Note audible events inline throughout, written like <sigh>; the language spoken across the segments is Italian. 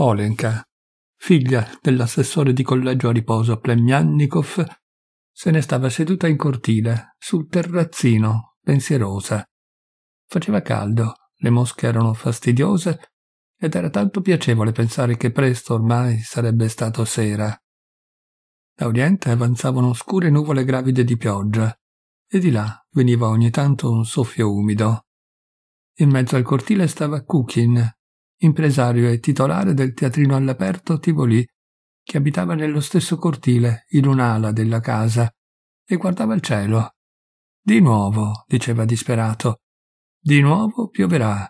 Olenka, figlia dell'assessore di collegio a riposo Plemjannikov, se ne stava seduta in cortile, sul terrazzino, pensierosa. Faceva caldo, le mosche erano fastidiose ed era tanto piacevole pensare che presto ormai sarebbe stato sera. Da oriente avanzavano scure nuvole gravide di pioggia e di là veniva ogni tanto un soffio umido. In mezzo al cortile stava Kukin, impresario e titolare del teatrino all'aperto Tivoli, che abitava nello stesso cortile, in un'ala della casa, e guardava il cielo. Di nuovo, diceva disperato, di nuovo pioverà.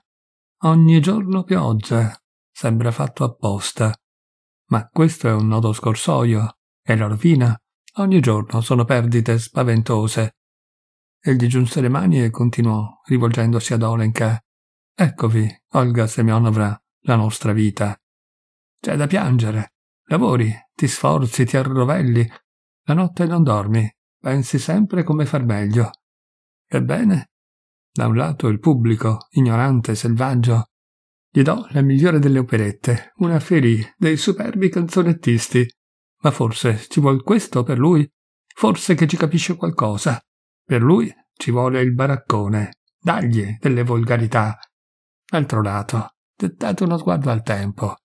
Ogni giorno pioggia. Sembra fatto apposta. Ma questo è un nodo scorsoio, è la rovina. Ogni giorno sono perdite spaventose. Egli giunse le mani e continuò, rivolgendosi ad Olenka. Eccovi, Olga Semionovna la nostra vita. C'è da piangere. Lavori, ti sforzi, ti arrovelli. La notte non dormi, pensi sempre come far meglio. Ebbene, da un lato il pubblico, ignorante, selvaggio, gli do la migliore delle operette, una ferì dei superbi canzonettisti. Ma forse ci vuol questo per lui? Forse che ci capisce qualcosa. Per lui ci vuole il baraccone. Dagli delle volgarità. D'altro lato, Gettate uno sguardo al tempo.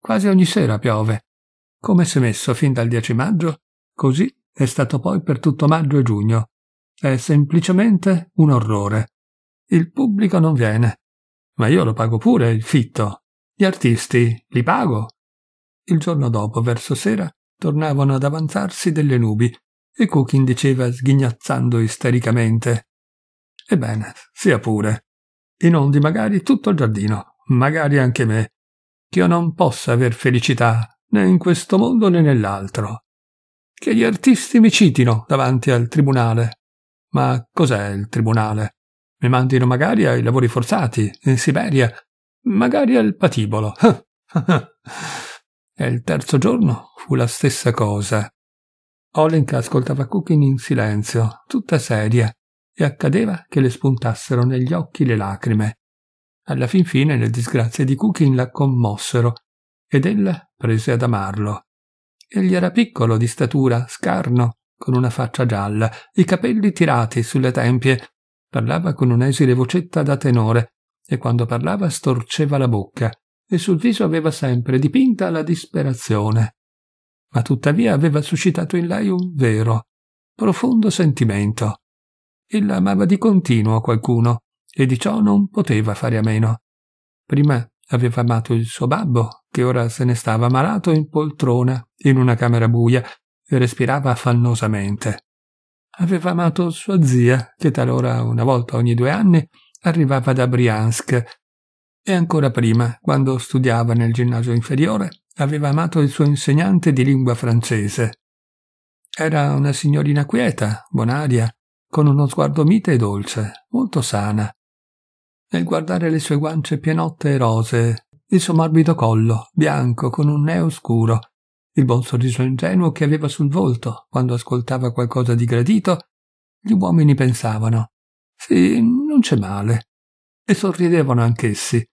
Quasi ogni sera piove. Come si è messo fin dal 10 maggio? Così è stato poi per tutto maggio e giugno. È semplicemente un orrore. Il pubblico non viene. Ma io lo pago pure il fitto. Gli artisti li pago. Il giorno dopo, verso sera, tornavano ad avanzarsi delle nubi e Cookin diceva sghignazzando istericamente Ebbene, sia pure. Inondi magari tutto il giardino, magari anche me, che io non possa aver felicità né in questo mondo né nell'altro. Che gli artisti mi citino davanti al tribunale. Ma cos'è il tribunale? Mi mandino magari ai lavori forzati, in Siberia, magari al patibolo. <laughs> e il terzo giorno fu la stessa cosa. Olenka ascoltava Kukin in silenzio, tutta seria, e accadeva che le spuntassero negli occhi le lacrime. Alla fin fine le disgrazie di Kukin la commossero ed ella prese ad amarlo. Egli era piccolo di statura, scarno, con una faccia gialla, i capelli tirati sulle tempie. Parlava con un'esile vocetta da tenore e quando parlava storceva la bocca e sul viso aveva sempre dipinta la disperazione. Ma tuttavia aveva suscitato in lei un vero, profondo sentimento. Ella amava di continuo qualcuno e di ciò non poteva fare a meno. Prima aveva amato il suo babbo, che ora se ne stava malato in poltrona, in una camera buia, e respirava affannosamente. Aveva amato sua zia, che talora una volta ogni due anni arrivava da Briansk, e ancora prima, quando studiava nel ginnasio inferiore, aveva amato il suo insegnante di lingua francese. Era una signorina quieta, bonaria, con uno sguardo mite e dolce, molto sana, nel guardare le sue guance pienotte e rosee, il suo morbido collo, bianco con un neo scuro, il buon sorriso ingenuo che aveva sul volto quando ascoltava qualcosa di gradito, gli uomini pensavano Sì, non c'è male. E sorridevano anch'essi.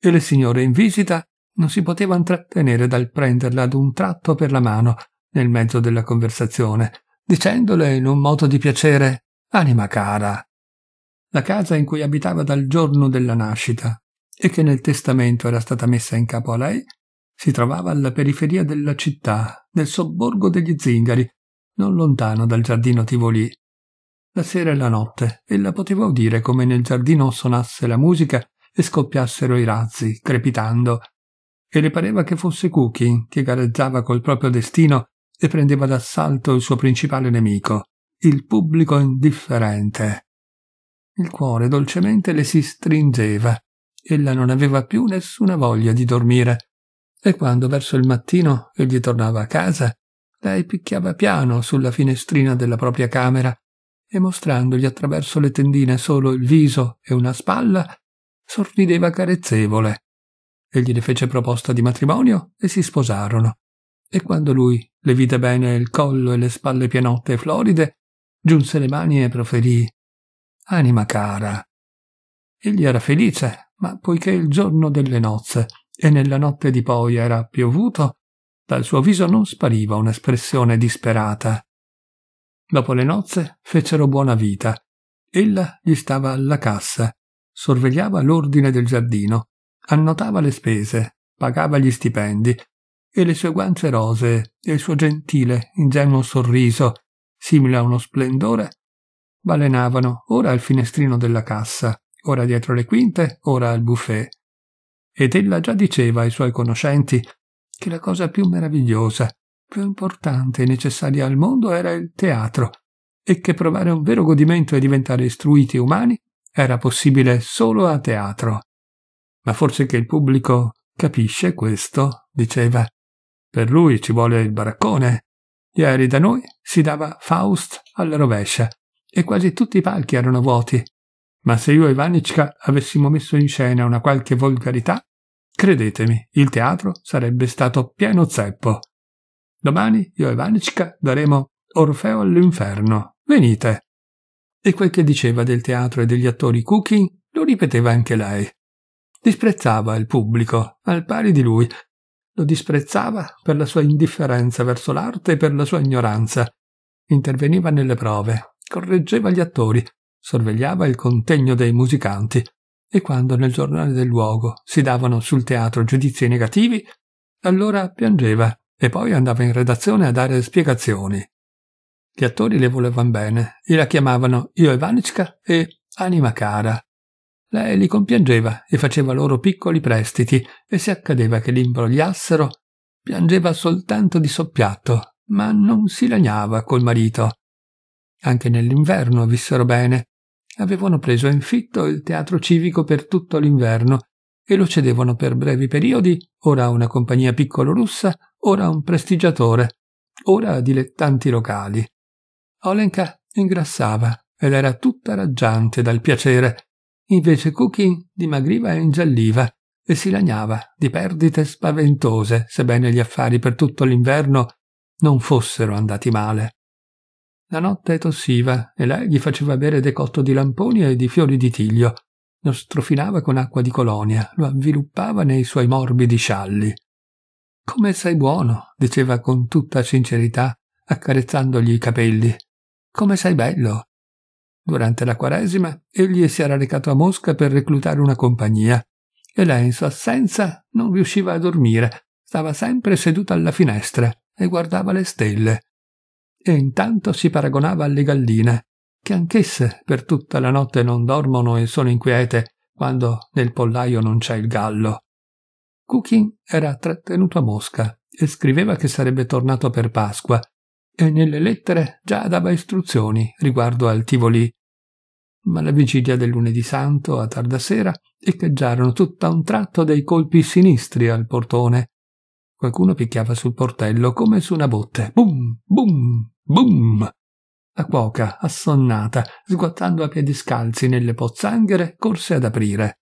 E le signore in visita non si potevano trattenere dal prenderla ad un tratto per la mano nel mezzo della conversazione, dicendole in un modo di piacere Anima cara, la casa in cui abitava dal giorno della nascita e che nel testamento era stata messa in capo a lei, si trovava alla periferia della città, nel sobborgo degli zingari, non lontano dal giardino Tivoli. La sera e la notte ella poteva udire come nel giardino sonasse la musica e scoppiassero i razzi, crepitando, e le pareva che fosse Cookie che gareggiava col proprio destino e prendeva d'assalto il suo principale nemico, il pubblico indifferente il cuore dolcemente le si stringeva. Ella non aveva più nessuna voglia di dormire. E quando verso il mattino egli tornava a casa, lei picchiava piano sulla finestrina della propria camera e mostrandogli attraverso le tendine solo il viso e una spalla, sorrideva carezzevole. Egli le fece proposta di matrimonio e si sposarono. E quando lui le vide bene il collo e le spalle pianotte e floride, giunse le mani e proferì anima cara. Egli era felice, ma poiché il giorno delle nozze e nella notte di poi era piovuto, dal suo viso non spariva un'espressione disperata. Dopo le nozze fecero buona vita. Ella gli stava alla cassa, sorvegliava l'ordine del giardino, annotava le spese, pagava gli stipendi, e le sue guance rosee e il suo gentile, ingenuo sorriso, simile a uno splendore, balenavano ora al finestrino della cassa, ora dietro le quinte, ora al buffet. Ed ella già diceva ai suoi conoscenti che la cosa più meravigliosa, più importante e necessaria al mondo era il teatro, e che provare un vero godimento e diventare istruiti umani era possibile solo a teatro. Ma forse che il pubblico capisce questo, diceva. Per lui ci vuole il baraccone. Ieri da noi si dava Faust alla rovescia, e quasi tutti i palchi erano vuoti. Ma se io e Vanitschka avessimo messo in scena una qualche volgarità, credetemi, il teatro sarebbe stato pieno zeppo. Domani io e Vanitschka daremo Orfeo all'inferno. Venite. E quel che diceva del teatro e degli attori cucchi lo ripeteva anche lei. Disprezzava il pubblico, al pari di lui. Lo disprezzava per la sua indifferenza verso l'arte e per la sua ignoranza. Interveniva nelle prove, correggeva gli attori, sorvegliava il contegno dei musicanti e quando nel giornale del luogo si davano sul teatro giudizi negativi, allora piangeva e poi andava in redazione a dare spiegazioni. Gli attori le volevano bene e la chiamavano Io Ivanicka e Anima cara. Lei li compiangeva e faceva loro piccoli prestiti e se accadeva che li imbrogliassero, piangeva soltanto di soppiatto, ma non si lagnava col marito anche nell'inverno vissero bene. Avevano preso in fitto il teatro civico per tutto l'inverno e lo cedevano per brevi periodi, ora a una compagnia piccolo-russa, ora a un prestigiatore, ora a dilettanti locali. Olenka ingrassava ed era tutta raggiante dal piacere, invece Cookie dimagriva e ingialliva e si lagnava di perdite spaventose, sebbene gli affari per tutto l'inverno non fossero andati male. La notte tossiva e lei gli faceva bere decotto di lamponi e di fiori di tiglio. Lo strofinava con acqua di colonia, lo avviluppava nei suoi morbidi scialli. Come sei buono, diceva con tutta sincerità, accarezzandogli i capelli. Come sei bello. Durante la Quaresima egli si era recato a Mosca per reclutare una compagnia e lei in sua assenza non riusciva a dormire, stava sempre seduta alla finestra e guardava le stelle e intanto si paragonava alle galline, che anch'esse per tutta la notte non dormono e sono inquiete quando nel pollaio non c'è il gallo. Kukin era trattenuto a Mosca e scriveva che sarebbe tornato per Pasqua e nelle lettere già dava istruzioni riguardo al Tivoli. Ma la vigilia del lunedì santo, a tarda sera, echeggiarono tutta un tratto dei colpi sinistri al portone. Qualcuno picchiava sul portello come su una botte. Bum, bum, Boom! La cuoca, assonnata, sguattando a piedi scalzi nelle pozzanghere, corse ad aprire.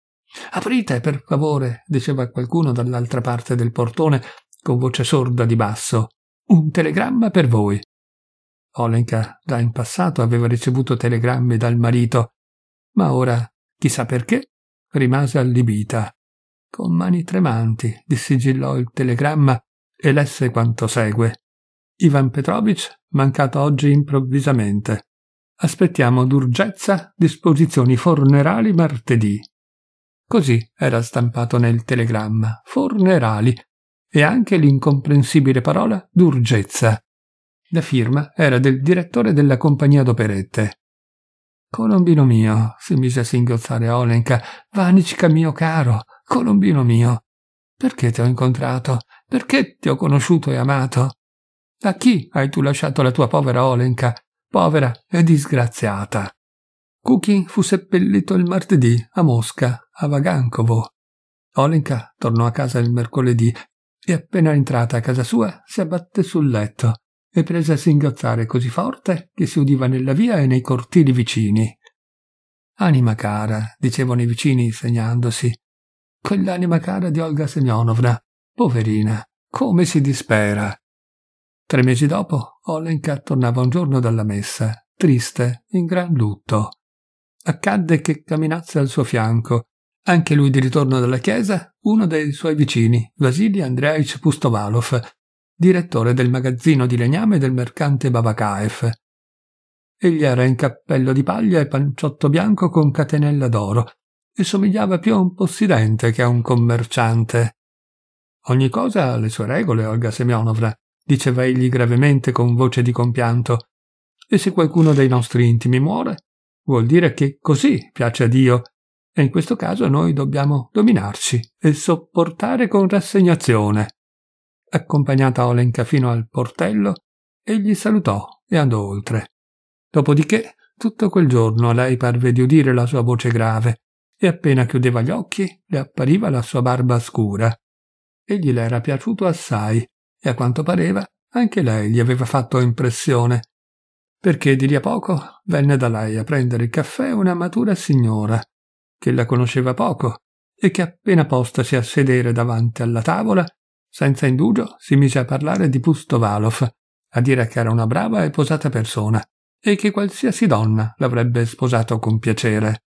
Aprite, per favore, diceva qualcuno dall'altra parte del portone, con voce sorda di basso. Un telegramma per voi. Olenka già in passato aveva ricevuto telegrammi dal marito, ma ora, chissà perché, rimase allibita. Con mani tremanti dissigillò il telegramma e lesse quanto segue. Ivan Petrovic, mancato oggi improvvisamente. Aspettiamo d'urgenza disposizioni fornerali martedì. Così era stampato nel telegramma, fornerali, e anche l'incomprensibile parola d'urgenza. La firma era del direttore della compagnia d'operette. Colombino mio, si mise a singhiozzare Olenka, Vanicica mio caro, Colombino mio, perché ti ho incontrato? Perché ti ho conosciuto e amato? A chi hai tu lasciato la tua povera Olenka, povera e disgraziata? Kukin fu seppellito il martedì a Mosca, a Vagankovo. Olenka tornò a casa il mercoledì e appena entrata a casa sua si abbatte sul letto e prese a singhiozzare così forte che si udiva nella via e nei cortili vicini. Anima cara, dicevano i vicini segnandosi. Quell'anima cara di Olga Semionovna, poverina, come si dispera. Tre mesi dopo, Olenka tornava un giorno dalla messa, triste, in gran lutto. Accadde che camminasse al suo fianco, anche lui di ritorno dalla chiesa, uno dei suoi vicini, Vasily Andreevich Pustovalov, direttore del magazzino di legname del mercante Babakaev. Egli era in cappello di paglia e panciotto bianco con catenella d'oro e somigliava più a un possidente che a un commerciante. Ogni cosa ha le sue regole, Olga Semionovna diceva egli gravemente con voce di compianto, e se qualcuno dei nostri intimi muore, vuol dire che così piace a Dio, e in questo caso noi dobbiamo dominarci e sopportare con rassegnazione. Accompagnata Olenka fino al portello, egli salutò e andò oltre. Dopodiché, tutto quel giorno a lei parve di udire la sua voce grave, e appena chiudeva gli occhi le appariva la sua barba scura. Egli le era piaciuto assai, e a quanto pareva anche lei gli aveva fatto impressione, perché di lì a poco venne da lei a prendere il caffè una matura signora, che la conosceva poco e che appena postasi a sedere davanti alla tavola, senza indugio si mise a parlare di Pustovalov, a dire che era una brava e posata persona e che qualsiasi donna l'avrebbe sposato con piacere.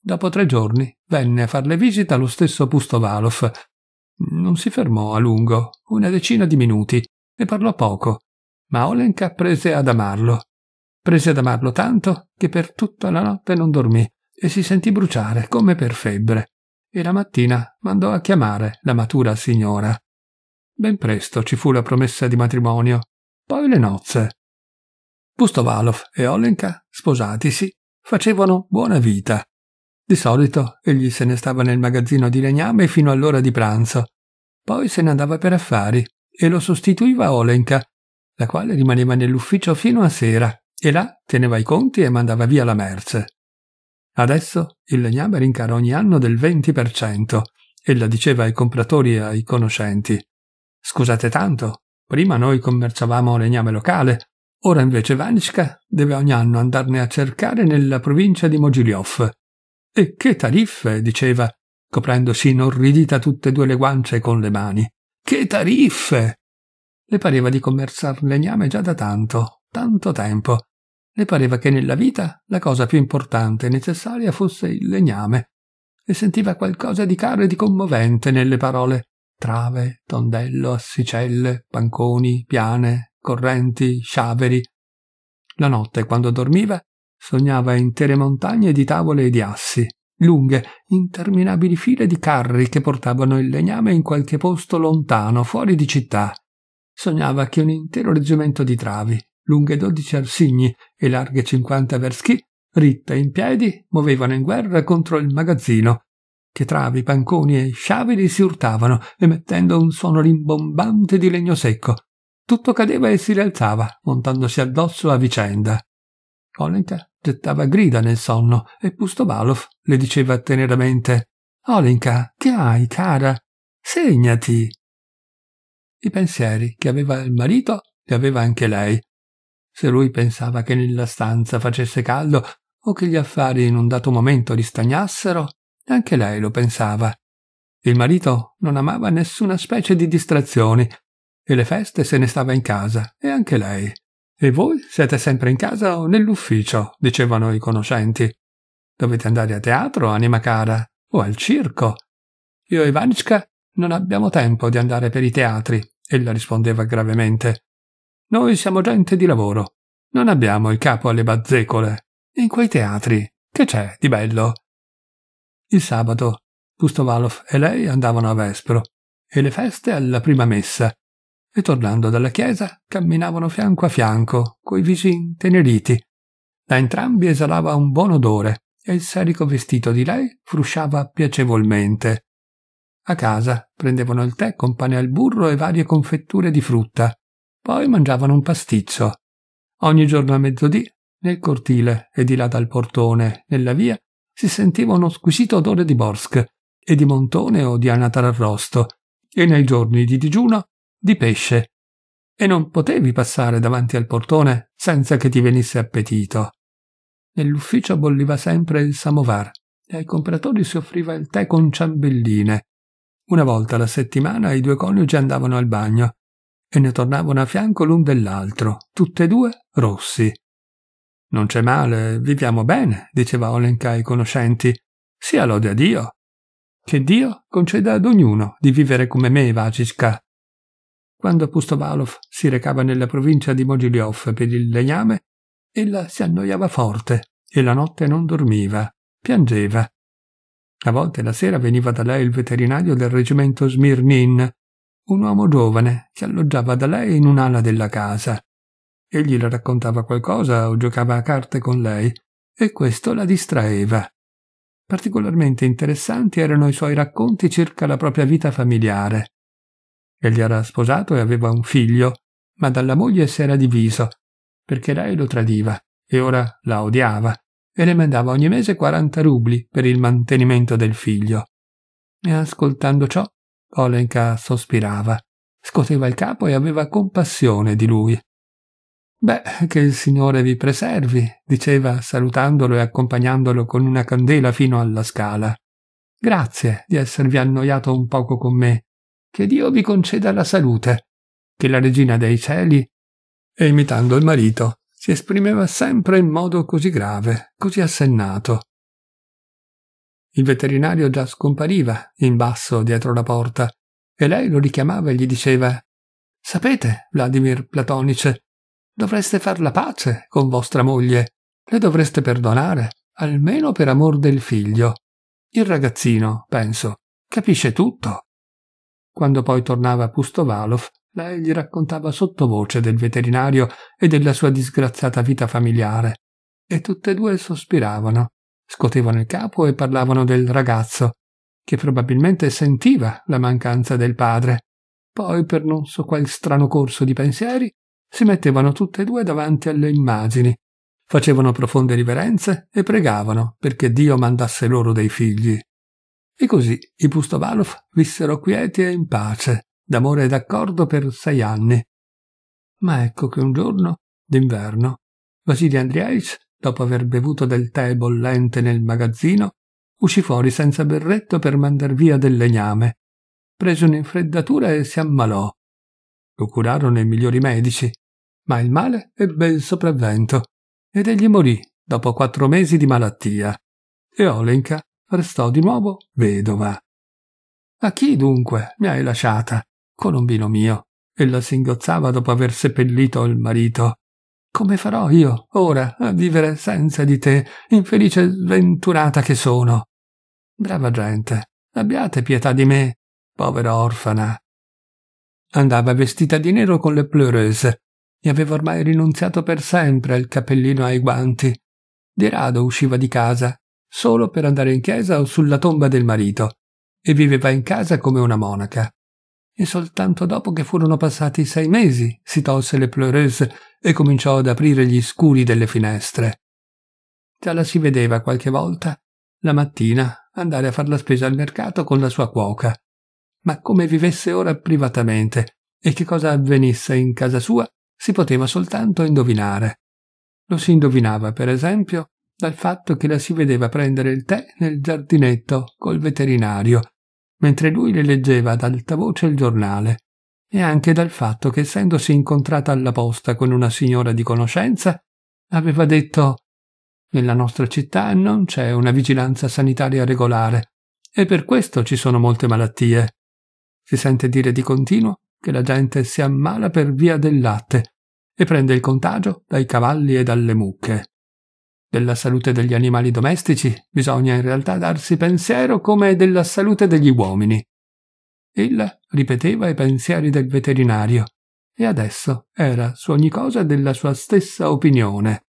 Dopo tre giorni venne a farle visita lo stesso Pustovalov, non si fermò a lungo, una decina di minuti, e parlò poco, ma Olenka prese ad amarlo. Prese ad amarlo tanto che per tutta la notte non dormì e si sentì bruciare come per febbre, e la mattina mandò a chiamare la matura signora. Ben presto ci fu la promessa di matrimonio, poi le nozze. Pustovalov e Olenka, sposatisi, facevano buona vita di solito egli se ne stava nel magazzino di legname fino all'ora di pranzo, poi se ne andava per affari e lo sostituiva Olenka, la quale rimaneva nell'ufficio fino a sera e là teneva i conti e mandava via la merce. Adesso il legname rincara ogni anno del 20%, ella diceva ai compratori e ai conoscenti. Scusate tanto, prima noi commerciavamo legname locale, ora invece Vanishka deve ogni anno andarne a cercare nella provincia di Mogiliov. E che tariffe, diceva, coprendosi inorridita tutte e due le guance con le mani. Che tariffe! Le pareva di commerciar legname già da tanto, tanto tempo. Le pareva che nella vita la cosa più importante e necessaria fosse il legname. E sentiva qualcosa di caro e di commovente nelle parole trave, tondello, assicelle, panconi, piane, correnti, sciaveri. La notte, quando dormiva, Sognava intere montagne di tavole e di assi, lunghe, interminabili file di carri che portavano il legname in qualche posto lontano, fuori di città. Sognava che un intero reggimento di travi, lunghe dodici arsigni e larghe cinquanta verschi, ritte in piedi, muovevano in guerra contro il magazzino, che travi, panconi e sciavili si urtavano, emettendo un suono rimbombante di legno secco. Tutto cadeva e si rialzava, montandosi addosso a vicenda. Hollink gettava grida nel sonno e Pustovalov le diceva teneramente Olenka, che hai, cara? Segnati! I pensieri che aveva il marito li aveva anche lei. Se lui pensava che nella stanza facesse caldo o che gli affari in un dato momento ristagnassero, anche lei lo pensava. Il marito non amava nessuna specie di distrazioni e le feste se ne stava in casa e anche lei. E voi siete sempre in casa o nell'ufficio, dicevano i conoscenti. Dovete andare a teatro, anima cara, o al circo. Io e Vanitschka non abbiamo tempo di andare per i teatri, ella rispondeva gravemente. Noi siamo gente di lavoro. Non abbiamo il capo alle bazzecole. In quei teatri, che c'è di bello? Il sabato, Pustovalov e lei andavano a Vespro, e le feste alla prima messa, e tornando dalla chiesa camminavano fianco a fianco, coi visi inteneriti. Da entrambi esalava un buon odore e il serico vestito di lei frusciava piacevolmente. A casa prendevano il tè con pane al burro e varie confetture di frutta, poi mangiavano un pasticcio. Ogni giorno a mezzodì, nel cortile e di là dal portone, nella via, si sentiva uno squisito odore di borsk e di montone o di anatra arrosto, e nei giorni di digiuno di pesce e non potevi passare davanti al portone senza che ti venisse appetito. Nell'ufficio bolliva sempre il samovar e ai compratori si offriva il tè con ciambelline. Una volta alla settimana i due coniugi andavano al bagno e ne tornavano a fianco l'un dell'altro, tutte e due rossi. Non c'è male, viviamo bene, diceva Olenka ai conoscenti. Sia lode a Dio. Che Dio conceda ad ognuno di vivere come me, Vaciska quando Pustovalov si recava nella provincia di Mogiliov per il legname, ella si annoiava forte e la notte non dormiva, piangeva. A volte la sera veniva da lei il veterinario del reggimento Smirnin, un uomo giovane che alloggiava da lei in un'ala della casa. Egli le raccontava qualcosa o giocava a carte con lei, e questo la distraeva. Particolarmente interessanti erano i suoi racconti circa la propria vita familiare. Egli era sposato e aveva un figlio, ma dalla moglie si era diviso, perché lei lo tradiva e ora la odiava e le mandava ogni mese 40 rubli per il mantenimento del figlio. E ascoltando ciò, Olenka sospirava, scoteva il capo e aveva compassione di lui. Beh, che il Signore vi preservi, diceva salutandolo e accompagnandolo con una candela fino alla scala. Grazie di esservi annoiato un poco con me che Dio vi conceda la salute, che la regina dei cieli, e imitando il marito, si esprimeva sempre in modo così grave, così assennato. Il veterinario già scompariva in basso dietro la porta e lei lo richiamava e gli diceva Sapete, Vladimir Platonice, dovreste far la pace con vostra moglie, le dovreste perdonare, almeno per amor del figlio. Il ragazzino, penso, capisce tutto. Quando poi tornava a Pustovalov, lei gli raccontava sottovoce del veterinario e della sua disgraziata vita familiare. E tutte e due sospiravano, scotevano il capo e parlavano del ragazzo, che probabilmente sentiva la mancanza del padre. Poi, per non so qual strano corso di pensieri, si mettevano tutte e due davanti alle immagini, facevano profonde riverenze e pregavano perché Dio mandasse loro dei figli. E così i Pustovalov vissero quieti e in pace, d'amore e d'accordo per sei anni. Ma ecco che un giorno, d'inverno, Vasily Andreevich, dopo aver bevuto del tè bollente nel magazzino, uscì fuori senza berretto per mandar via del legname. Prese un'infreddatura e si ammalò. Lo curarono i migliori medici, ma il male ebbe il sopravvento ed egli morì dopo quattro mesi di malattia. E Olenka restò di nuovo vedova. A chi dunque mi hai lasciata, colombino mio? Ella singhiozzava dopo aver seppellito il marito. Come farò io, ora, a vivere senza di te, infelice sventurata che sono? Brava gente, abbiate pietà di me, povera orfana. Andava vestita di nero con le pleureuse, e aveva ormai rinunziato per sempre al cappellino ai guanti. Di rado usciva di casa solo per andare in chiesa o sulla tomba del marito, e viveva in casa come una monaca. E soltanto dopo che furono passati sei mesi si tolse le pleureuse e cominciò ad aprire gli scuri delle finestre. Già la si vedeva qualche volta, la mattina, andare a far la spesa al mercato con la sua cuoca. Ma come vivesse ora privatamente e che cosa avvenisse in casa sua si poteva soltanto indovinare. Lo si indovinava, per esempio, dal fatto che la si vedeva prendere il tè nel giardinetto col veterinario, mentre lui le leggeva ad alta voce il giornale, e anche dal fatto che essendosi incontrata alla posta con una signora di conoscenza, aveva detto nella nostra città non c'è una vigilanza sanitaria regolare e per questo ci sono molte malattie. Si sente dire di continuo che la gente si ammala per via del latte e prende il contagio dai cavalli e dalle mucche. Della salute degli animali domestici bisogna in realtà darsi pensiero come della salute degli uomini. Ella ripeteva i pensieri del veterinario e adesso era su ogni cosa della sua stessa opinione.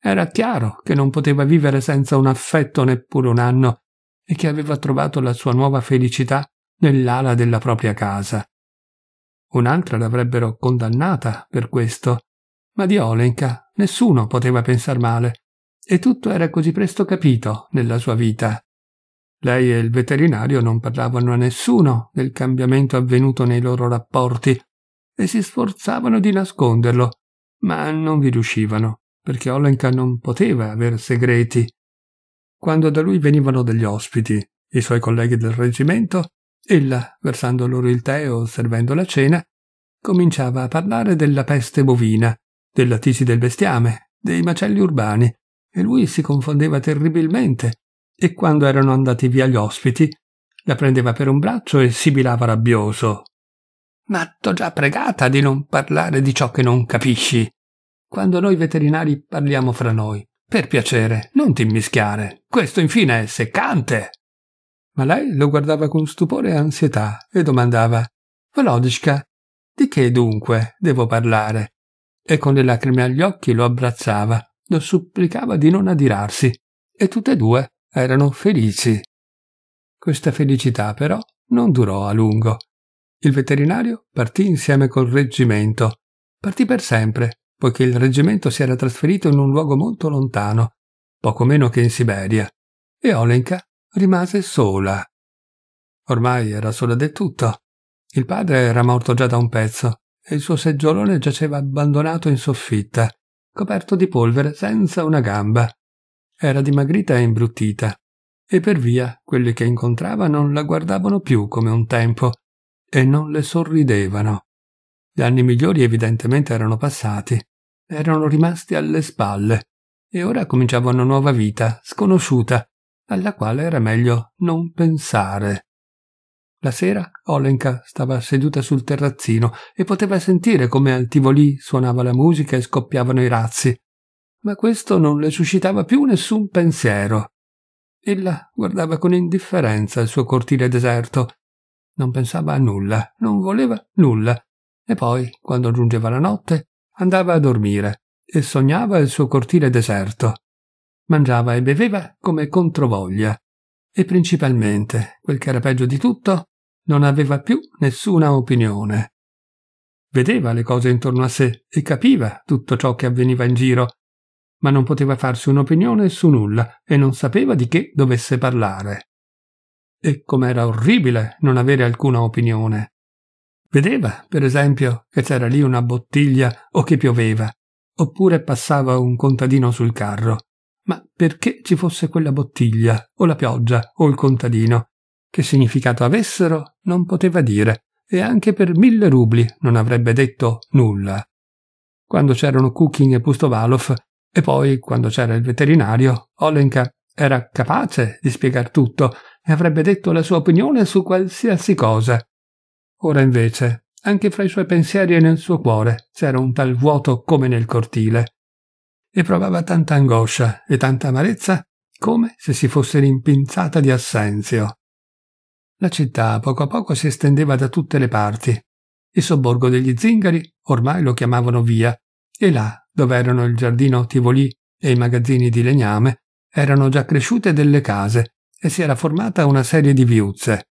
Era chiaro che non poteva vivere senza un affetto neppure un anno e che aveva trovato la sua nuova felicità nell'ala della propria casa. Un'altra l'avrebbero condannata per questo, ma di Olenka nessuno poteva pensar male, e tutto era così presto capito nella sua vita. Lei e il veterinario non parlavano a nessuno del cambiamento avvenuto nei loro rapporti e si sforzavano di nasconderlo, ma non vi riuscivano, perché Olenka non poteva aver segreti. Quando da lui venivano degli ospiti, i suoi colleghi del reggimento, ella, versando loro il tè o servendo la cena, cominciava a parlare della peste bovina della tisi del bestiame, dei macelli urbani, e lui si confondeva terribilmente, e quando erano andati via gli ospiti, la prendeva per un braccio e sibilava rabbioso. Ma t'ho già pregata di non parlare di ciò che non capisci. Quando noi veterinari parliamo fra noi, per piacere, non ti immischiare. Questo infine è seccante. Ma lei lo guardava con stupore e ansietà e domandava: Volodishka, di che dunque devo parlare? e con le lacrime agli occhi lo abbracciava, lo supplicava di non adirarsi, e tutte e due erano felici. Questa felicità però non durò a lungo. Il veterinario partì insieme col reggimento. Partì per sempre, poiché il reggimento si era trasferito in un luogo molto lontano, poco meno che in Siberia, e Olenka rimase sola. Ormai era sola del tutto. Il padre era morto già da un pezzo e il suo seggiolone giaceva abbandonato in soffitta, coperto di polvere senza una gamba. Era dimagrita e imbruttita, e per via quelli che incontrava non la guardavano più come un tempo e non le sorridevano. Gli anni migliori evidentemente erano passati, erano rimasti alle spalle e ora cominciava una nuova vita, sconosciuta, alla quale era meglio non pensare. La sera Olenka stava seduta sul terrazzino e poteva sentire come al Tivoli suonava la musica e scoppiavano i razzi. Ma questo non le suscitava più nessun pensiero. Ella guardava con indifferenza il suo cortile deserto. Non pensava a nulla, non voleva nulla. E poi, quando giungeva la notte, andava a dormire e sognava il suo cortile deserto. Mangiava e beveva come controvoglia. E principalmente, quel che era peggio di tutto, non aveva più nessuna opinione. Vedeva le cose intorno a sé e capiva tutto ciò che avveniva in giro, ma non poteva farsi un'opinione su nulla e non sapeva di che dovesse parlare. E com'era orribile non avere alcuna opinione. Vedeva, per esempio, che c'era lì una bottiglia o che pioveva, oppure passava un contadino sul carro. Ma perché ci fosse quella bottiglia, o la pioggia, o il contadino? Che significato avessero non poteva dire e anche per mille rubli non avrebbe detto nulla. Quando c'erano Kukin e Pustovalov e poi quando c'era il veterinario, Olenka era capace di spiegar tutto e avrebbe detto la sua opinione su qualsiasi cosa. Ora invece, anche fra i suoi pensieri e nel suo cuore c'era un tal vuoto come nel cortile. E provava tanta angoscia e tanta amarezza come se si fosse rimpinzata di assenzio. La città poco a poco si estendeva da tutte le parti. Il sobborgo degli zingari ormai lo chiamavano via, e là, dove erano il giardino Tivoli e i magazzini di legname, erano già cresciute delle case e si era formata una serie di viuzze.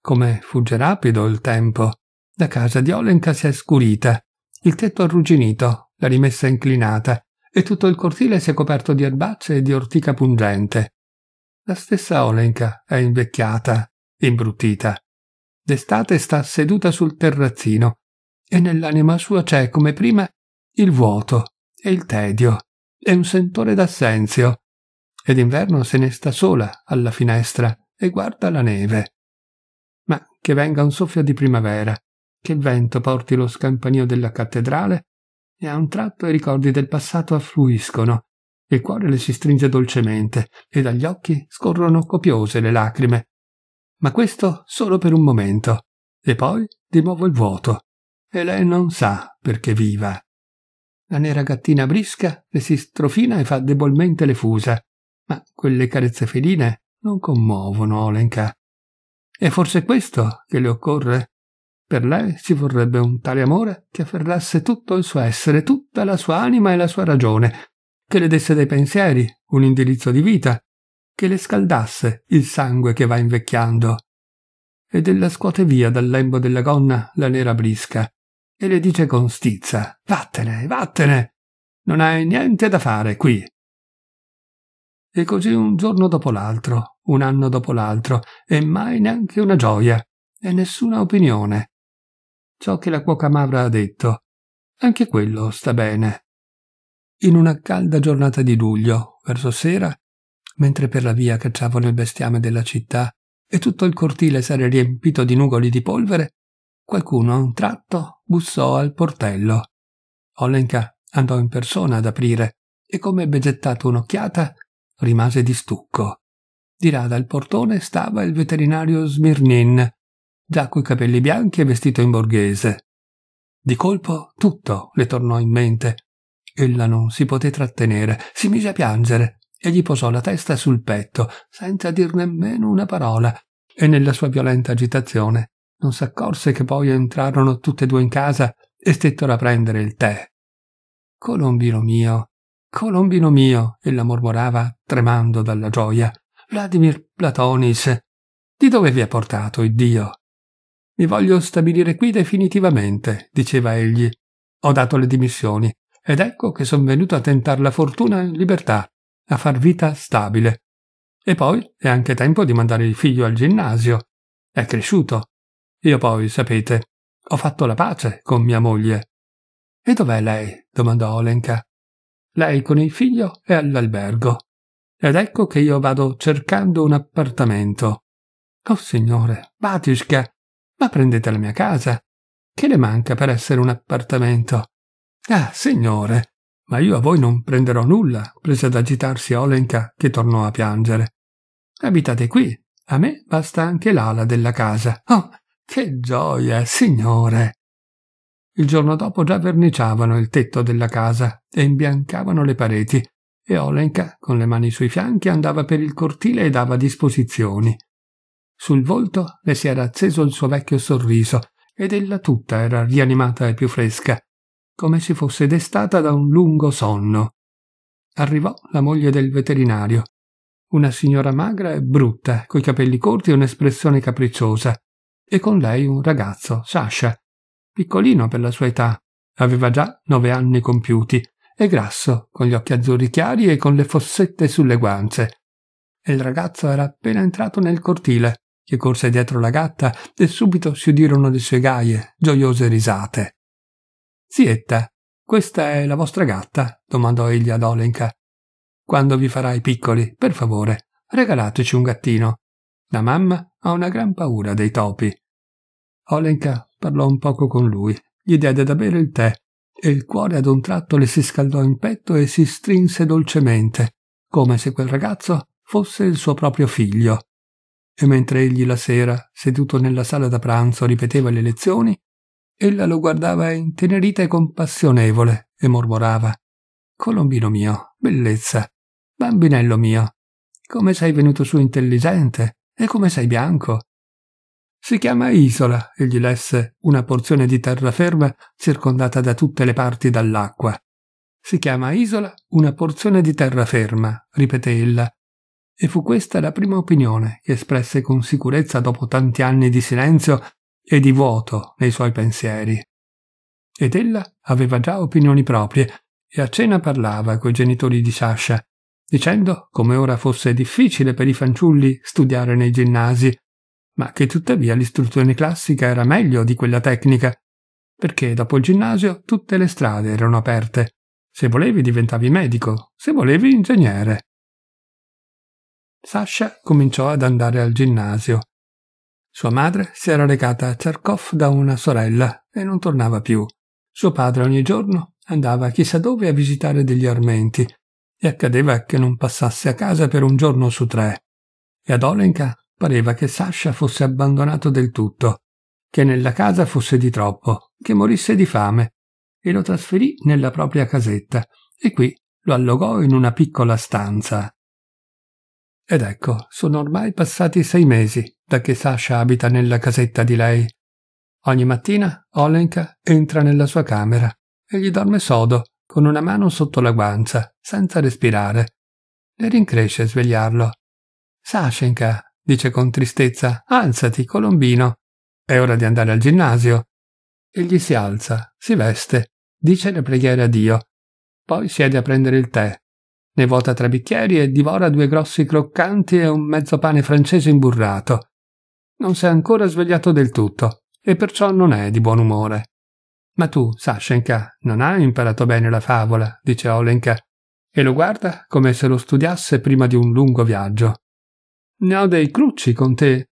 Come fugge rapido il tempo. La casa di Olenka si è scurita, il tetto arrugginito, la rimessa inclinata, e tutto il cortile si è coperto di erbacce e di ortica pungente. La stessa Olenka è invecchiata, imbruttita. D'estate sta seduta sul terrazzino e nell'anima sua c'è, come prima, il vuoto e il tedio e un sentore d'assenzio. Ed inverno se ne sta sola alla finestra e guarda la neve. Ma che venga un soffio di primavera, che il vento porti lo scampanio della cattedrale e a un tratto i ricordi del passato affluiscono, il cuore le si stringe dolcemente e dagli occhi scorrono copiose le lacrime ma questo solo per un momento, e poi di nuovo il vuoto, e lei non sa perché viva. La nera gattina brisca le si strofina e fa debolmente le fusa, ma quelle carezze feline non commuovono Olenka. È forse questo che le occorre? Per lei ci vorrebbe un tale amore che afferrasse tutto il suo essere, tutta la sua anima e la sua ragione, che le desse dei pensieri, un indirizzo di vita, che le scaldasse il sangue che va invecchiando. Ed ella scuote via dal lembo della gonna la nera brisca e le dice con stizza: Vattene, vattene! Non hai niente da fare qui. E così un giorno dopo l'altro, un anno dopo l'altro, e mai neanche una gioia, e nessuna opinione. Ciò che la cuoca Mavra ha detto, anche quello sta bene. In una calda giornata di luglio, verso sera, mentre per la via cacciavano il bestiame della città e tutto il cortile s'era riempito di nugoli di polvere, qualcuno a un tratto bussò al portello. Olenka andò in persona ad aprire e come ebbe gettato un'occhiata rimase di stucco. Di là dal portone stava il veterinario Smirnin, già coi capelli bianchi e vestito in borghese. Di colpo tutto le tornò in mente. Ella non si poté trattenere, si mise a piangere e gli posò la testa sul petto, senza dir nemmeno una parola, e nella sua violenta agitazione non s'accorse che poi entrarono tutte e due in casa e stettero a prendere il tè. Colombino mio, Colombino mio, ella mormorava, tremando dalla gioia. Vladimir Platonis, di dove vi ha portato il Dio? Mi voglio stabilire qui definitivamente, diceva egli. Ho dato le dimissioni, ed ecco che son venuto a tentar la fortuna in libertà a far vita stabile. E poi è anche tempo di mandare il figlio al ginnasio. È cresciuto. Io poi, sapete, ho fatto la pace con mia moglie. E dov'è lei? domandò Olenka. Lei con il figlio è all'albergo. Ed ecco che io vado cercando un appartamento. Oh signore, Batischka, ma prendete la mia casa. Che le manca per essere un appartamento? Ah, signore, ma io a voi non prenderò nulla, prese ad agitarsi Olenka, che tornò a piangere. Abitate qui, a me basta anche l'ala della casa. Oh, che gioia, signore! Il giorno dopo già verniciavano il tetto della casa e imbiancavano le pareti, e Olenka, con le mani sui fianchi, andava per il cortile e dava disposizioni. Sul volto le si era acceso il suo vecchio sorriso ed ella tutta era rianimata e più fresca, come se fosse destata da un lungo sonno. Arrivò la moglie del veterinario, una signora magra e brutta, coi capelli corti e un'espressione capricciosa, e con lei un ragazzo, Sasha, piccolino per la sua età, aveva già nove anni compiuti, e grasso, con gli occhi azzurri chiari e con le fossette sulle guance. Il ragazzo era appena entrato nel cortile, che corse dietro la gatta, e subito si udirono le sue gaie, gioiose risate. Zietta, questa è la vostra gatta? domandò egli ad Olenka. Quando vi farà i piccoli, per favore, regalateci un gattino. La mamma ha una gran paura dei topi. Olenka parlò un poco con lui, gli diede da bere il tè e il cuore ad un tratto le si scaldò in petto e si strinse dolcemente, come se quel ragazzo fosse il suo proprio figlio. E mentre egli la sera, seduto nella sala da pranzo, ripeteva le lezioni, Ella lo guardava intenerita e compassionevole e mormorava Colombino mio, bellezza, bambinello mio, come sei venuto su intelligente e come sei bianco. Si chiama isola e gli lesse una porzione di terraferma circondata da tutte le parti dall'acqua. Si chiama isola una porzione di terraferma, ripeté ella. E fu questa la prima opinione che espresse con sicurezza dopo tanti anni di silenzio e di vuoto nei suoi pensieri. Ed ella aveva già opinioni proprie e a cena parlava coi genitori di Sasha, dicendo come ora fosse difficile per i fanciulli studiare nei ginnasi, ma che tuttavia l'istruzione classica era meglio di quella tecnica, perché dopo il ginnasio tutte le strade erano aperte. Se volevi diventavi medico, se volevi ingegnere. Sasha cominciò ad andare al ginnasio sua madre si era recata a Kharkov da una sorella e non tornava più. Suo padre ogni giorno andava chissà dove a visitare degli armenti e accadeva che non passasse a casa per un giorno su tre. E ad Olenka pareva che Sasha fosse abbandonato del tutto, che nella casa fosse di troppo, che morisse di fame, e lo trasferì nella propria casetta e qui lo allogò in una piccola stanza ed ecco, sono ormai passati sei mesi da che Sasha abita nella casetta di lei. Ogni mattina Olenka entra nella sua camera e gli dorme sodo, con una mano sotto la guancia, senza respirare. Le rincresce svegliarlo. Sashenka, dice con tristezza, alzati, Colombino. È ora di andare al ginnasio. Egli si alza, si veste, dice le preghiere a Dio. Poi siede a prendere il tè ne vuota tre bicchieri e divora due grossi croccanti e un mezzo pane francese imburrato. Non si è ancora svegliato del tutto e perciò non è di buon umore. Ma tu, Sashenka, non hai imparato bene la favola, dice Olenka, e lo guarda come se lo studiasse prima di un lungo viaggio. Ne ho dei crucci con te.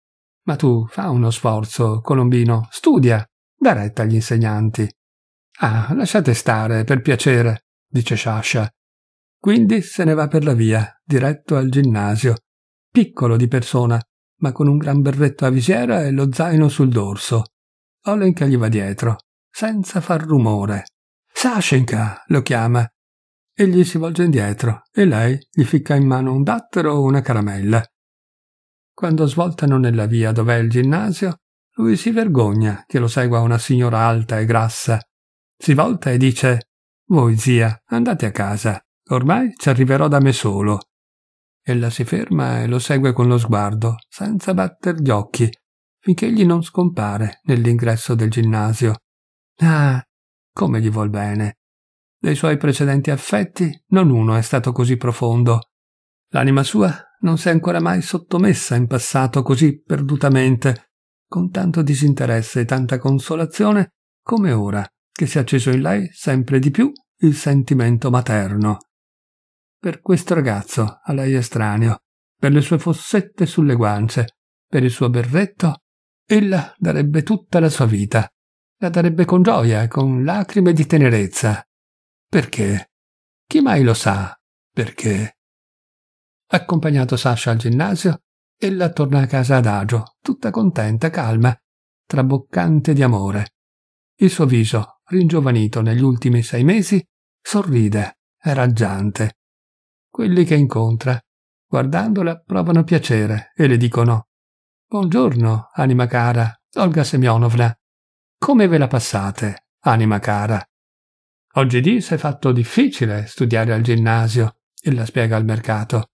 Ma tu fa uno sforzo, Colombino, studia, da retta agli insegnanti. Ah, lasciate stare, per piacere, dice Sasha, quindi se ne va per la via, diretto al ginnasio, piccolo di persona, ma con un gran berretto a visiera e lo zaino sul dorso. Olenka gli va dietro, senza far rumore. Sashenka lo chiama. Egli si volge indietro e lei gli ficca in mano un dattero o una caramella. Quando svoltano nella via dov'è il ginnasio, lui si vergogna che lo segua una signora alta e grassa. Si volta e dice Voi zia, andate a casa. Ormai ci arriverò da me solo. Ella si ferma e lo segue con lo sguardo, senza batter gli occhi, finché egli non scompare nell'ingresso del ginnasio. Ah, come gli vuol bene. Dei suoi precedenti affetti non uno è stato così profondo. L'anima sua non si è ancora mai sottomessa in passato così perdutamente, con tanto disinteresse e tanta consolazione come ora, che si è acceso in lei sempre di più il sentimento materno per questo ragazzo a lei estraneo, per le sue fossette sulle guance, per il suo berretto, ella darebbe tutta la sua vita, la darebbe con gioia, con lacrime di tenerezza. Perché? Chi mai lo sa perché? Accompagnato Sasha al ginnasio, ella torna a casa adagio, tutta contenta, calma, traboccante di amore. Il suo viso, ringiovanito negli ultimi sei mesi, sorride, raggiante, quelli che incontra. Guardandola provano piacere e le dicono Buongiorno, anima cara, Olga Semyonovna. Come ve la passate, anima cara? Oggidì è fatto difficile studiare al ginnasio, e la spiega al mercato.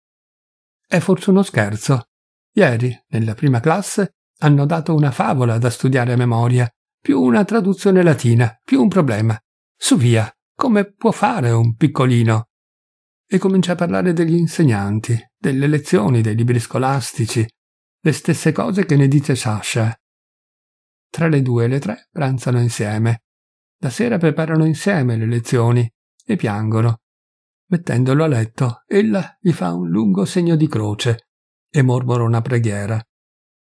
È forse uno scherzo. Ieri, nella prima classe, hanno dato una favola da studiare a memoria, più una traduzione latina, più un problema. Su via, come può fare un piccolino? e comincia a parlare degli insegnanti, delle lezioni, dei libri scolastici, le stesse cose che ne dice Sasha. Tra le due e le tre pranzano insieme. La sera preparano insieme le lezioni e piangono. Mettendolo a letto, ella gli fa un lungo segno di croce e mormora una preghiera.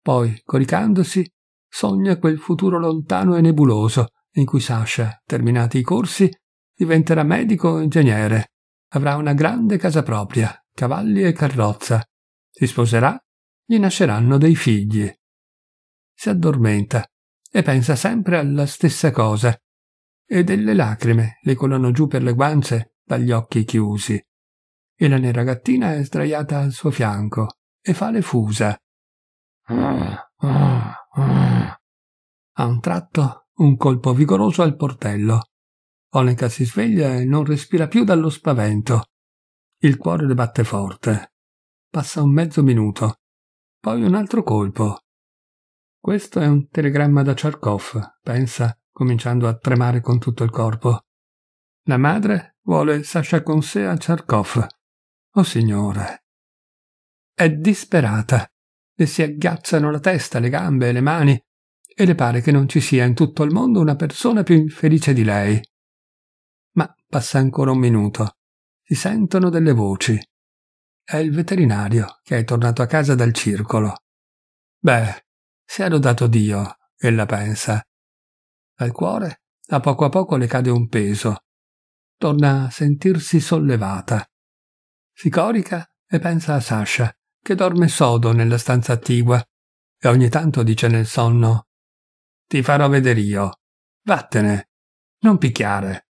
Poi, coricandosi, sogna quel futuro lontano e nebuloso in cui Sasha, terminati i corsi, diventerà medico o ingegnere avrà una grande casa propria, cavalli e carrozza, si sposerà, gli nasceranno dei figli. Si addormenta e pensa sempre alla stessa cosa, e delle lacrime le colano giù per le guance dagli occhi chiusi. E la nera gattina è sdraiata al suo fianco e fa le fusa. A un tratto un colpo vigoroso al portello Olenka si sveglia e non respira più dallo spavento. Il cuore le batte forte. Passa un mezzo minuto. Poi un altro colpo. Questo è un telegramma da Charkov, pensa, cominciando a tremare con tutto il corpo. La madre vuole Sasha con sé a Charkov. Oh signore. È disperata. Le si agghiacciano la testa, le gambe e le mani, e le pare che non ci sia in tutto il mondo una persona più infelice di lei. Passa ancora un minuto. Si sentono delle voci. È il veterinario che è tornato a casa dal circolo. Beh, si è lodato Dio, ella pensa. Al cuore, a poco a poco le cade un peso. Torna a sentirsi sollevata. Si corica e pensa a Sasha, che dorme sodo nella stanza attigua, e ogni tanto dice nel sonno Ti farò vedere io. Vattene. Non picchiare.